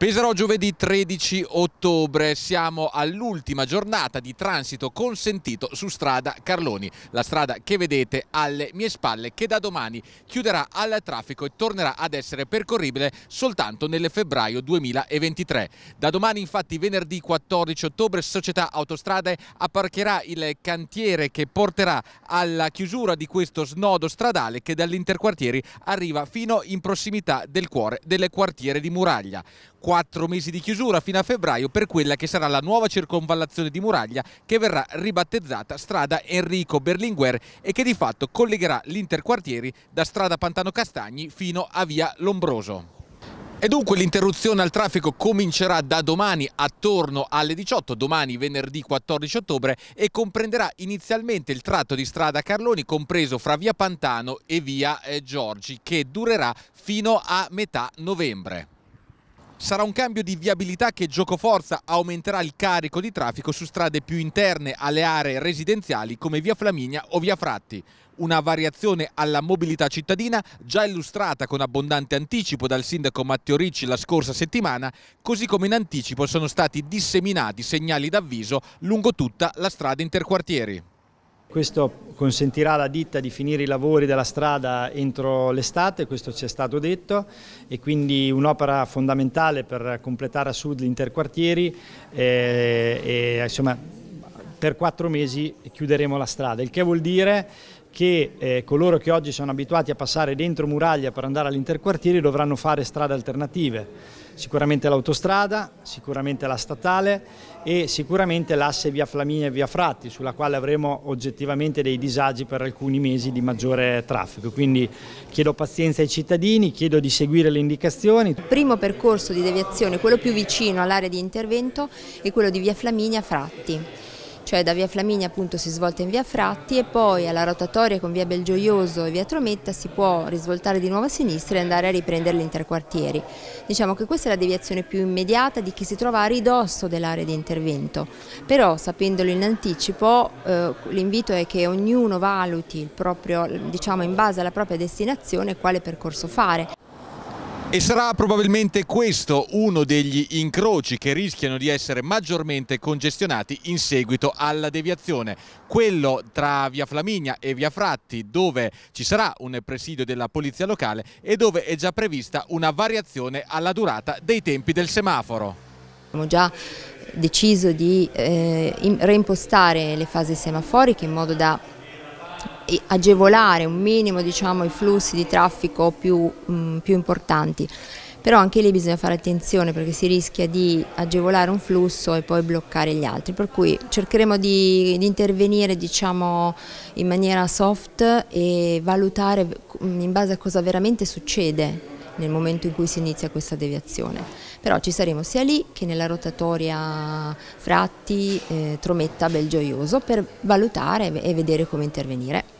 Pesaro giovedì 13 ottobre, siamo all'ultima giornata di transito consentito su strada Carloni, la strada che vedete alle mie spalle che da domani chiuderà al traffico e tornerà ad essere percorribile soltanto nel febbraio 2023. Da domani infatti venerdì 14 ottobre Società Autostrade apparcherà il cantiere che porterà alla chiusura di questo snodo stradale che dall'interquartieri arriva fino in prossimità del cuore del quartiere di Muraglia quattro mesi di chiusura fino a febbraio per quella che sarà la nuova circonvallazione di Muraglia che verrà ribattezzata strada Enrico Berlinguer e che di fatto collegherà l'interquartieri da strada Pantano Castagni fino a via Lombroso. E dunque l'interruzione al traffico comincerà da domani attorno alle 18, domani venerdì 14 ottobre e comprenderà inizialmente il tratto di strada Carloni compreso fra via Pantano e via eh, Giorgi che durerà fino a metà novembre sarà un cambio di viabilità che giocoforza aumenterà il carico di traffico su strade più interne alle aree residenziali come via Flaminia o via Fratti. Una variazione alla mobilità cittadina già illustrata con abbondante anticipo dal sindaco Matteo Ricci la scorsa settimana, così come in anticipo sono stati disseminati segnali d'avviso lungo tutta la strada interquartieri. Questo consentirà alla ditta di finire i lavori della strada entro l'estate, questo ci è stato detto, e quindi un'opera fondamentale per completare a sud l'interquartieri e, eh, e insomma, per quattro mesi chiuderemo la strada, il che vuol dire che eh, coloro che oggi sono abituati a passare dentro muraglia per andare all'interquartieri dovranno fare strade alternative sicuramente l'autostrada, sicuramente la statale e sicuramente l'asse via Flaminia e via Fratti sulla quale avremo oggettivamente dei disagi per alcuni mesi di maggiore traffico. Quindi chiedo pazienza ai cittadini, chiedo di seguire le indicazioni. Il primo percorso di deviazione, quello più vicino all'area di intervento, è quello di via Flaminia Fratti cioè da via Flaminia appunto si svolta in via Fratti e poi alla rotatoria con via Belgioioso e via Trometta si può risvoltare di nuovo a sinistra e andare a riprendere l'interquartieri. Diciamo che questa è la deviazione più immediata di chi si trova a ridosso dell'area di intervento, però sapendolo in anticipo eh, l'invito è che ognuno valuti proprio, diciamo, in base alla propria destinazione quale percorso fare. E sarà probabilmente questo uno degli incroci che rischiano di essere maggiormente congestionati in seguito alla deviazione. Quello tra via Flaminia e via Fratti dove ci sarà un presidio della polizia locale e dove è già prevista una variazione alla durata dei tempi del semaforo. Abbiamo già deciso di eh, reimpostare le fasi semaforiche in modo da agevolare un minimo diciamo, i flussi di traffico più, mh, mm, più importanti però anche lì bisogna fare attenzione perché si rischia di agevolare un flusso e poi bloccare gli altri, per cui cercheremo di, di intervenire diciamo, in maniera soft e valutare mm, in base a cosa veramente succede nel momento in cui si inizia questa deviazione. Però ci saremo sia lì che nella rotatoria Fratti, eh, Trometta, Belgioioso per valutare e vedere come intervenire.